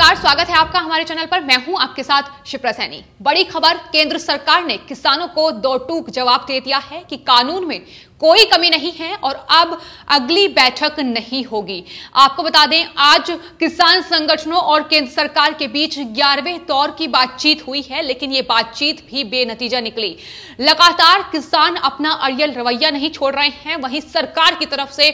नमस्कार स्वागत है आपका हमारे चैनल पर मैं हूं आपके साथ शिप्रा सैनी बड़ी खबर केंद्र सरकार ने किसानों को दो टूक जवाब दे दिया है कि कानून में कोई कमी नहीं है और अब अगली बैठक नहीं होगी आपको बता दें आज किसान संगठनों और केंद्र सरकार के बीच ग्यारहवें दौर की बातचीत हुई है लेकिन ये बातचीत भी बेनतीजा निकली लगातार किसान अपना अड़ियल रवैया नहीं छोड़ रहे हैं वहीं सरकार की तरफ से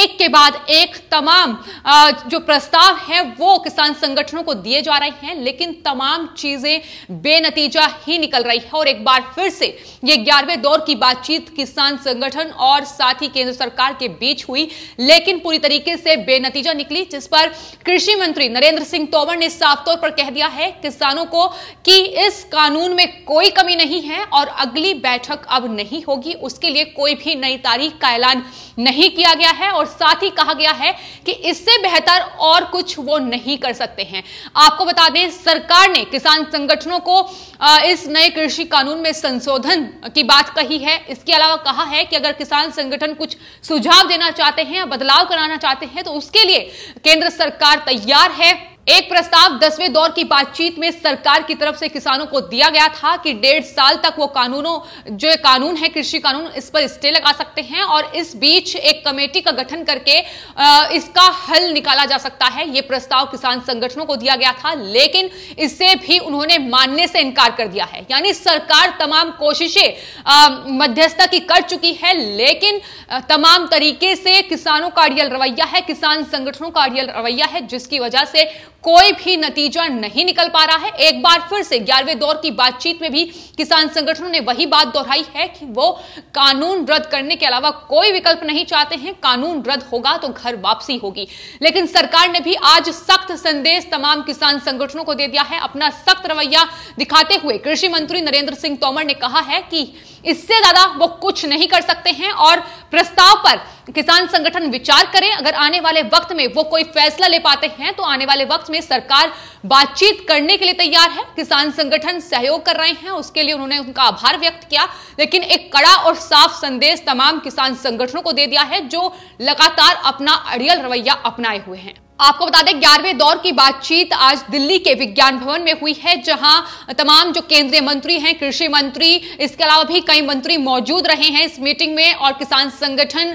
एक के बाद एक तमाम जो प्रस्ताव है वो किसान संगठनों को दिए जा रहे हैं लेकिन तमाम चीजें बेनतीजा ही निकल रही है और एक बार फिर से ये ग्यारहवें दौर की बातचीत किसान संगठन संगठन और साथ ही केंद्र सरकार के बीच हुई लेकिन पूरी तरीके से बेनतीजा निकली जिस पर कृषि मंत्री नरेंद्र सिंह तोमर ने साफ तौर पर कह दिया है किसानों को कि इस कानून में कोई कमी नहीं है और अगली बैठक अब नहीं होगी उसके लिए कोई भी नई तारीख का ऐलान नहीं किया गया है और साथ ही कहा गया है कि इससे बेहतर और कुछ वो नहीं कर सकते हैं आपको बता दें सरकार ने किसान संगठनों को इस नए कृषि कानून में संशोधन की बात कही है इसके अलावा कहा है कि अगर किसान संगठन कुछ सुझाव देना चाहते हैं बदलाव कराना चाहते हैं तो उसके लिए केंद्र सरकार तैयार है एक प्रस्ताव दसवें दौर की बातचीत में सरकार की तरफ से किसानों को दिया गया था कि डेढ़ साल तक वो कानूनों जो कानून है कृषि कानून इस पर स्टे लगा सकते हैं और इस बीच एक कमेटी का गठन करके इसका हल निकाला जा सकता है ये प्रस्ताव किसान संगठनों को दिया गया था लेकिन इससे भी उन्होंने मानने से इनकार कर दिया है यानी सरकार तमाम कोशिशें मध्यस्थता की कर चुकी है लेकिन तमाम तरीके से किसानों का अड़ियल रवैया है किसान संगठनों का अड़ियल रवैया है जिसकी वजह से कोई भी नतीजा नहीं निकल पा रहा है एक बार फिर से ग्यारहवें दौर की बातचीत में भी किसान संगठनों ने वही बात दोहराई है कि वो कानून रद्द करने के अलावा कोई विकल्प नहीं चाहते हैं कानून रद्द होगा तो घर वापसी होगी लेकिन सरकार ने भी आज सख्त संदेश तमाम किसान संगठनों को दे दिया है अपना सख्त रवैया दिखाते हुए कृषि मंत्री नरेंद्र सिंह तोमर ने कहा है कि इससे ज्यादा वो कुछ नहीं कर सकते हैं और प्रस्ताव पर किसान संगठन विचार करें अगर आने वाले वक्त में वो कोई फैसला ले पाते हैं तो आने वाले वक्त में सरकार बातचीत करने के लिए तैयार है किसान संगठन सहयोग कर रहे हैं उसके लिए उन्होंने उनका आभार व्यक्त किया लेकिन एक कड़ा और साफ संदेश तमाम किसान संगठनों को दे दिया है जो लगातार अपना अड़ियल रवैया अपनाए हुए हैं आपको बता दें ग्यारहवें दौर की बातचीत आज दिल्ली के विज्ञान भवन में हुई है जहां तमाम जो केंद्रीय मंत्री हैं कृषि मंत्री इसके अलावा भी कई मंत्री मौजूद रहे हैं इस मीटिंग में और किसान संगठन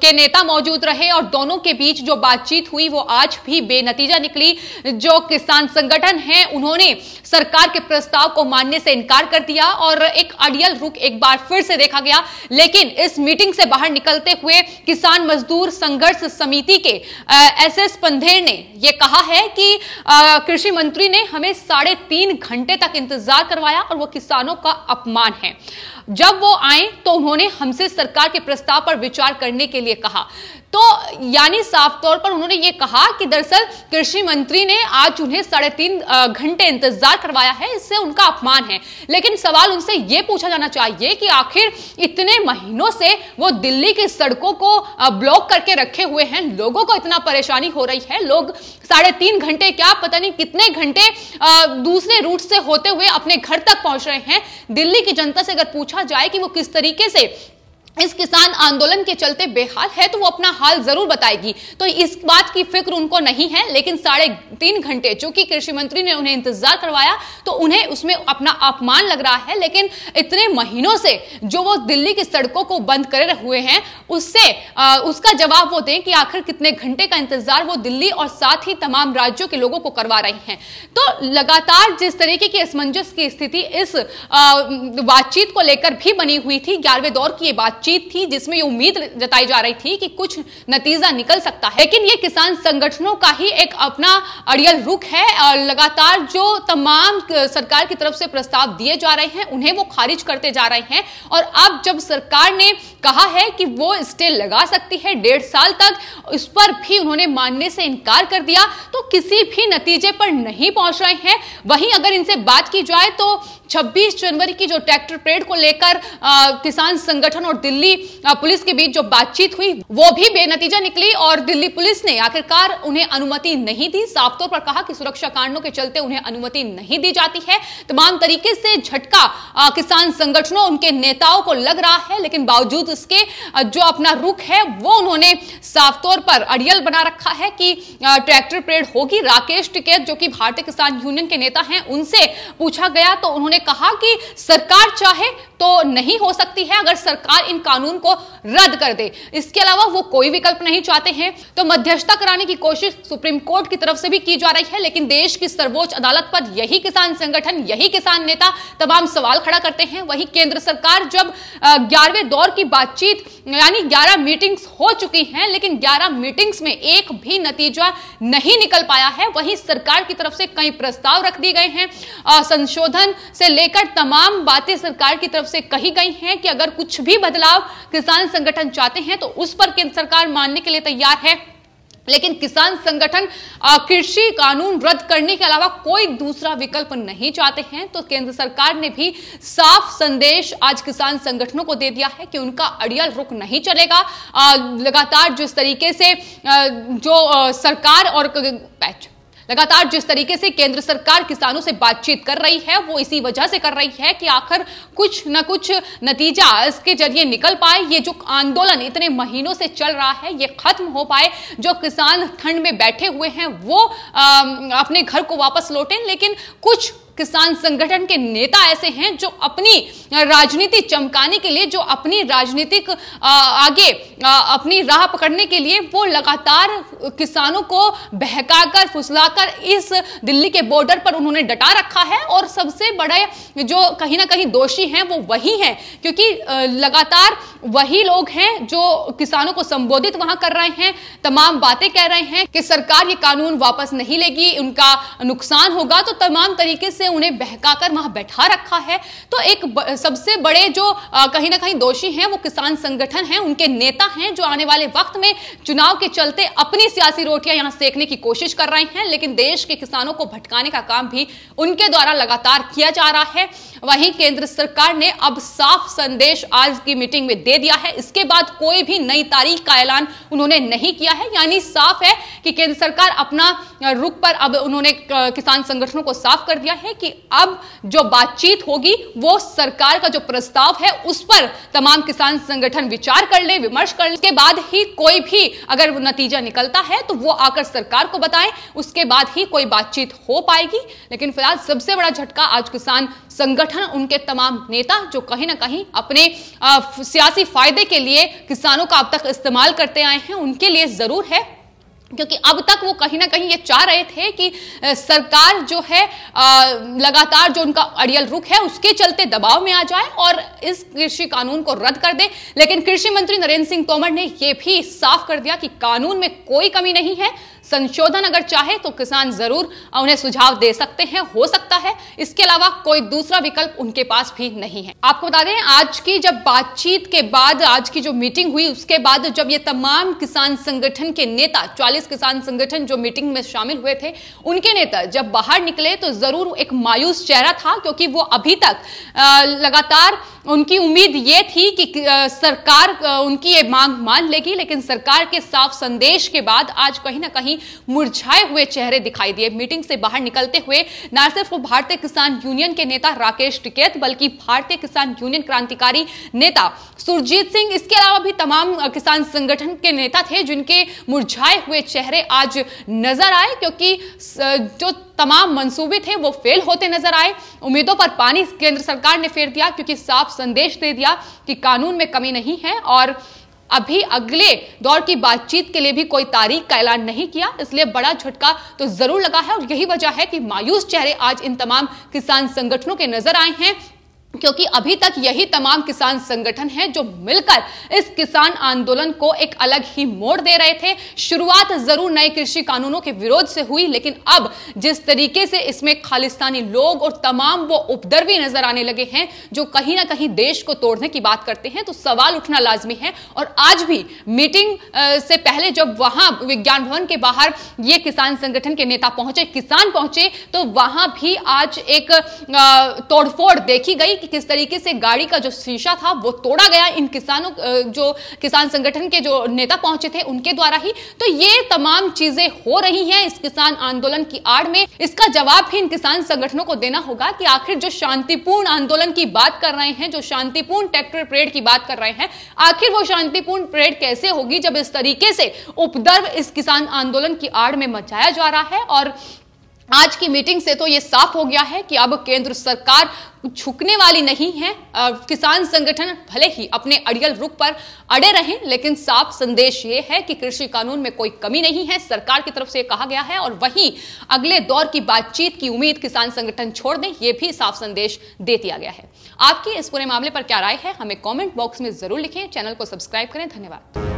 के नेता मौजूद रहे और दोनों के बीच जो बातचीत हुई वो आज भी बेनतीजा निकली जो किसान संगठन है उन्होंने सरकार के प्रस्ताव को मानने से इनकार कर दिया और एक अड़ियल रुख एक बार फिर से देखा गया लेकिन इस मीटिंग से बाहर निकलते हुए किसान मजदूर संघर्ष समिति के आ, एस एस पंधेर ने यह कहा है कि कृषि मंत्री ने हमें साढ़े तीन घंटे तक इंतजार करवाया और वो किसानों का अपमान है जब वो आए तो उन्होंने हमसे सरकार के प्रस्ताव पर विचार करने के लिए कहा तो यानी साफ तौर पर उन्होंने ये कहा कि दरअसल कृषि मंत्री ने आज उन्हें साढ़े तीन घंटे इंतजार करवाया है इससे उनका अपमान है लेकिन सवाल उनसे ये पूछा जाना चाहिए कि आखिर इतने महीनों से वो दिल्ली की सड़कों को ब्लॉक करके रखे हुए हैं लोगों को इतना परेशानी हो रही है लोग साढ़े तीन घंटे क्या पता नहीं कितने घंटे दूसरे रूट से होते हुए अपने घर तक पहुंच रहे हैं दिल्ली की जनता से अगर पूछा जाए कि वो किस तरीके से इस किसान आंदोलन के चलते बेहाल है तो वो अपना हाल जरूर बताएगी तो इस बात की फिक्र उनको नहीं है लेकिन साढ़े तीन घंटे चूंकि कृषि मंत्री ने उन्हें इंतजार करवाया तो उन्हें उसमें अपना अपमान लग रहा है लेकिन इतने महीनों से जो वो दिल्ली की सड़कों को बंद करे हुए हैं उससे आ, उसका जवाब वो दें कि आखिर कितने घंटे का इंतजार वो दिल्ली और साथ ही तमाम राज्यों के लोगों को करवा रहे हैं तो लगातार जिस तरीके की असमंजस की स्थिति इस बातचीत को लेकर भी बनी हुई थी ग्यारहवें दौर की ये बात बातचीत थी जिसमें ये उम्मीद जताई जा रही थी कि कुछ नतीजा निकल सकता है लेकिन ये किसान संगठनों का ही एक अपना अड़ियल रुख है और लगातार जो तमाम सरकार की तरफ से प्रस्ताव दिए जा रहे हैं उन्हें वो खारिज करते जा रहे हैं और अब जब सरकार ने कहा है कि वो स्टे लगा सकती है डेढ़ साल तक उस पर भी उन्होंने मानने से इनकार कर दिया तो किसी भी नतीजे पर नहीं पहुंच रहे हैं वहीं अगर इनसे बात की जाए तो 26 जनवरी की जो ट्रैक्टर परेड को लेकर किसान संगठन और दिल्ली दिल्ली पुलिस के बीच जो बातचीत हुई वो भी बेनतीजा निकली और दिल्ली पुलिस ने आखिरकार उन्हें अनुमति नहीं दी साफ तौर पर कहा कि सुरक्षा कारणों के चलते उन्हें अनुमति नहीं दी जाती है तमाम तरीके से झटका किसान संगठनों उनके नेताओं को लग रहा है लेकिन बावजूद उसके जो अपना रुख है वो उन्होंने साफ तौर पर अड़ियल बना रखा है कि ट्रैक्टर परेड होगी राकेश टिकैत जो कि भारतीय किसान यूनियन के नेता हैं उनसे पूछा गया तो उन्होंने कहा कि सरकार चाहे तो नहीं हो सकती है अगर सरकार इन कानून को रद्द कर दे इसके अलावा वो कोई विकल्प नहीं चाहते हैं तो मध्यस्थता कराने की कोशिश सुप्रीम कोर्ट की तरफ से भी की जा रही है लेकिन देश की सर्वोच्च अदालत पर यही किसान संगठन यही किसान नेता तमाम सवाल खड़ा करते हैं वही केंद्र सरकार जब ग्यारहवें दौर की बातचीत यानी 11 मीटिंग्स हो चुकी हैं लेकिन 11 मीटिंग्स में एक भी नतीजा नहीं निकल पाया है वहीं सरकार की तरफ से कई प्रस्ताव रख दिए गए हैं संशोधन से लेकर तमाम बातें सरकार की तरफ से कही गई हैं कि अगर कुछ भी बदलाव किसान संगठन चाहते हैं तो उस पर केंद्र सरकार मानने के लिए तैयार है लेकिन किसान संगठन कृषि कानून रद्द करने के अलावा कोई दूसरा विकल्प नहीं चाहते हैं तो केंद्र सरकार ने भी साफ संदेश आज किसान संगठनों को दे दिया है कि उनका अड़ियल रुख नहीं चलेगा लगातार जिस तरीके से जो सरकार और पैच, लगातार जिस तरीके से केंद्र सरकार किसानों से बातचीत कर रही है वो इसी वजह से कर रही है कि आखिर कुछ न कुछ नतीजा इसके जरिए निकल पाए ये जो आंदोलन इतने महीनों से चल रहा है ये खत्म हो पाए जो किसान ठंड में बैठे हुए हैं वो आ, अपने घर को वापस लौटे लेकिन कुछ किसान संगठन के नेता ऐसे हैं जो अपनी राजनीति चमकाने के लिए जो अपनी राजनीतिक आगे अपनी राह पकड़ने के लिए वो लगातार किसानों को बहकाकर फुसलाकर इस दिल्ली के बॉर्डर पर उन्होंने डटा रखा है और सबसे बड़े जो कहीं ना कहीं दोषी हैं वो वही हैं क्योंकि लगातार वही लोग हैं जो किसानों को संबोधित वहां कर रहे हैं तमाम बातें कह रहे हैं कि सरकार ये कानून वापस नहीं लेगी उनका नुकसान होगा तो तमाम तरीके से से उन्हें बहकाकर वहां बैठा रखा है तो एक ब, सबसे बड़े जो कहीं ना कहीं दोषी हैं वो किसान संगठन हैं उनके नेता हैं जो आने वाले वक्त में चुनाव के चलते अपनी सियासी रोटियां यहां सेकने की कोशिश कर रहे हैं लेकिन देश के किसानों को भटकाने का काम भी उनके द्वारा लगातार किया जा रहा है वहीं केंद्र सरकार ने अब साफ संदेश आज की मीटिंग में दे दिया है इसके बाद कोई भी नई तारीख का ऐलान उन्होंने नहीं किया है यानी साफ है कि केंद्र सरकार अपना रुख पर अब उन्होंने किसान संगठनों को साफ कर दिया है है कि अब जो बातचीत होगी वो सरकार का जो प्रस्ताव है उस पर तमाम किसान संगठन विचार कर ले विमर्श कर ले उसके बाद ही कोई भी अगर नतीजा निकलता है तो वो आकर सरकार को बताएं उसके बाद ही कोई बातचीत हो पाएगी लेकिन फिलहाल सबसे बड़ा झटका आज किसान संगठन उनके तमाम नेता जो कहीं ना कहीं अपने सियासी फायदे के लिए किसानों का अब तक इस्तेमाल करते आए हैं उनके लिए जरूर है क्योंकि अब तक वो कहीं ना कहीं ये चाह रहे थे कि सरकार जो है लगातार जो उनका अड़ियल रुख है उसके चलते दबाव में आ जाए और इस कृषि कानून को रद्द कर दे लेकिन कृषि मंत्री नरेंद्र सिंह तोमर ने यह भी साफ कर दिया कि कानून में कोई कमी नहीं है संशोधन अगर चाहे तो किसान जरूर उन्हें सुझाव दे सकते हैं हो सकता है इसके अलावा कोई दूसरा विकल्प उनके पास भी नहीं है आपको बता दें आज की जब बातचीत के बाद आज की जो मीटिंग हुई उसके बाद जब ये तमाम किसान संगठन के नेता चालीस किसान संगठन जो मीटिंग में शामिल हुए थे उनके नेता जब बाहर निकले तो जरूर एक मायूस चेहरा था क्योंकि वो अभी तक लगातार उनकी उम्मीद ये थी कि सरकार उनकी ये मांग मान लेगी लेकिन सरकार के साफ संदेश के बाद आज कहीं ना कहीं ही मुरझाए हुए चेहरे दिखाई दिए मीटिंग से बाहर निकलते हुए न सिर्फ भारतीय किसान यूनियन के नेता राकेश टिकैत बल्कि भारतीय किसान यूनियन क्रांतिकारी नेता सुरजीत सिंह इसके अलावा भी तमाम किसान संगठन के नेता थे जिनके मुरझाए हुए चेहरे आज नजर आए क्योंकि जो तमाम मंसूबे थे वो फेल होते नजर आए उम्मीदों पर पानी केंद्र सरकार ने फेर दिया क्योंकि साफ संदेश दे दिया कि कानून में कमी नहीं है और अभी अगले दौर की बातचीत के लिए भी कोई तारीख का ऐलान नहीं किया इसलिए बड़ा झटका तो जरूर लगा है और यही वजह है कि मायूस चेहरे आज इन तमाम किसान संगठनों के नजर आए हैं क्योंकि अभी तक यही तमाम किसान संगठन हैं जो मिलकर इस किसान आंदोलन को एक अलग ही मोड़ दे रहे थे शुरुआत जरूर नए कृषि कानूनों के विरोध से हुई लेकिन अब जिस तरीके से इसमें खालिस्तानी लोग और तमाम वो उपद्रवी नजर आने लगे हैं जो कहीं ना कहीं देश को तोड़ने की बात करते हैं तो सवाल उठना लाजमी है और आज भी मीटिंग से पहले जब वहां विज्ञान भवन के बाहर ये किसान संगठन के नेता पहुंचे किसान पहुंचे तो वहां भी आज एक तोड़फोड़ देखी गई कि किस तरीके से गाड़ी का जो शीशा था वो तोड़ा गया इन किसानों जो किसान संगठन के जो नेता पहुंचे थे उनके द्वारा ही तो ये तमाम चीजें हो रही हैं इस किसान आंदोलन की आड़ में इसका जवाब भी इन किसान संगठनों को देना होगा कि आखिर जो शांतिपूर्ण आंदोलन की बात कर रहे हैं जो शांतिपूर्ण ट्रैक्टर परेड की बात कर रहे हैं आखिर वो शांतिपूर्ण परेड कैसे होगी जब इस तरीके से उपद्रव इस किसान आंदोलन की आड़ में मचाया जा रहा है और आज की मीटिंग से तो ये साफ हो गया है कि अब केंद्र सरकार झुकने वाली नहीं है आ, किसान संगठन भले ही अपने अड़ियल रुख पर अड़े रहें लेकिन साफ संदेश ये है कि कृषि कानून में कोई कमी नहीं है सरकार की तरफ से कहा गया है और वहीं अगले दौर की बातचीत की उम्मीद किसान संगठन छोड़ दें ये भी साफ संदेश दे दिया गया है आपकी इस पूरे मामले पर क्या राय है हमें कॉमेंट बॉक्स में जरूर लिखें चैनल को सब्सक्राइब करें धन्यवाद